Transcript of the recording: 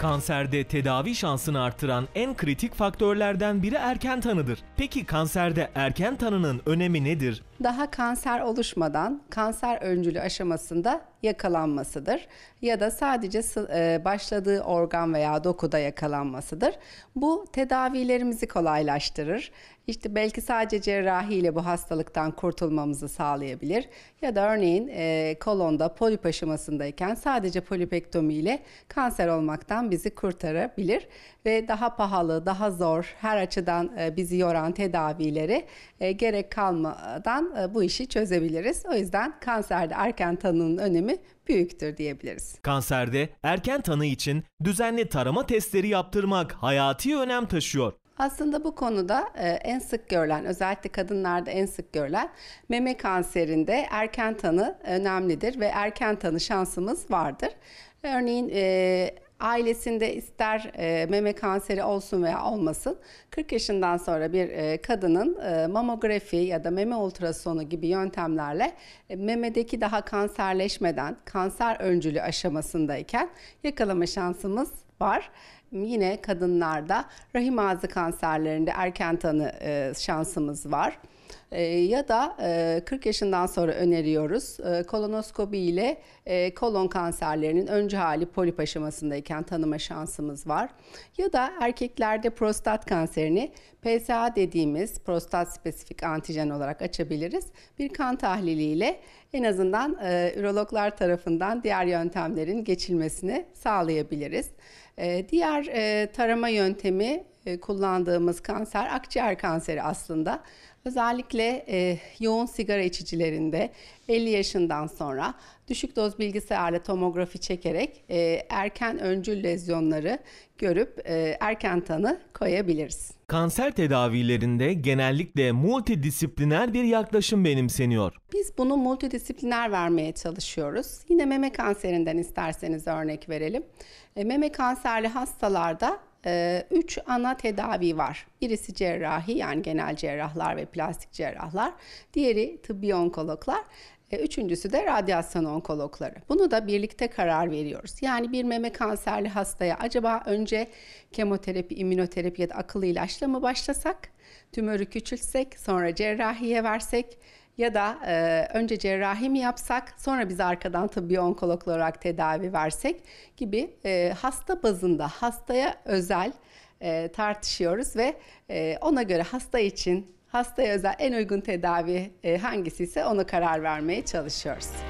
Kanserde tedavi şansını artıran en kritik faktörlerden biri erken tanıdır. Peki kanserde erken tanının önemi nedir? Daha kanser oluşmadan kanser öncülü aşamasında yakalanmasıdır ya da sadece e, başladığı organ veya dokuda yakalanmasıdır. Bu tedavilerimizi kolaylaştırır. İşte belki sadece cerrahiyle bu hastalıktan kurtulmamızı sağlayabilir. Ya da örneğin e, kolonda polip aşamasındayken sadece polipektomi ile kanser olmaktan bizi kurtarabilir. Ve daha pahalı, daha zor, her açıdan e, bizi yoran tedavileri e, gerek kalmadan e, bu işi çözebiliriz. O yüzden kanserde erken tanının önemi büyüktür diyebiliriz. Kanserde erken tanı için düzenli tarama testleri yaptırmak hayati önem taşıyor. Aslında bu konuda e, en sık görülen, özellikle kadınlarda en sık görülen meme kanserinde erken tanı önemlidir ve erken tanı şansımız vardır. Örneğin e, ailesinde ister e, meme kanseri olsun veya olmasın 40 yaşından sonra bir kadının mamografi ya da meme ultrasonu gibi yöntemlerle memedeki daha kanserleşmeden kanser öncülü aşamasındayken yakalama şansımız var. Yine kadınlarda rahim ağzı kanserlerinde erken tanı e, şansımız var e, ya da 40 e, yaşından sonra öneriyoruz. Kolonoskopi ile kolon kanserlerinin önce hali polip aşamasındayken tanıma şansımız var. Ya da erkeklerde prostat kanserini PSA dediğimiz prostat spesifik antijen olarak açabiliriz. Bir kan tahliliyle en azından e, ürologlar tarafından diğer yöntemlerin geçilmesini sağlayabiliriz. E, diğer e, tarama yöntemi e, kullandığımız kanser akciğer kanseri aslında. Özellikle e, yoğun sigara içicilerinde 50 yaşından sonra düşük doz bilgisayarla tomografi çekerek e, erken öncül lezyonları görüp e, erken tanı koyabiliriz. Kanser tedavilerinde genellikle multidisipliner bir yaklaşım benimseniyor. Biz bunu multidisipliner vermeye çalışıyoruz. Yine meme kanserinden isterseniz örnek verelim. E, meme kanserli hastalarda e, üç ana tedavi var. Birisi cerrahi yani genel cerrahlar ve plastik cerrahlar. Diğeri tıbbi onkologlar. E, üçüncüsü de radyasyon onkologları. Bunu da birlikte karar veriyoruz. Yani bir meme kanserli hastaya acaba önce kemoterapi, immünoterapi ya da akıllı ilaçla mı başlasak? Tümörü küçültsek, sonra cerrahiye versek, ya da e, önce cerrahi mi yapsak sonra biz arkadan tıbbi onkolog olarak tedavi versek gibi e, hasta bazında hastaya özel e, tartışıyoruz ve e, ona göre hasta için hastaya özel en uygun tedavi e, hangisi ise ona karar vermeye çalışıyoruz.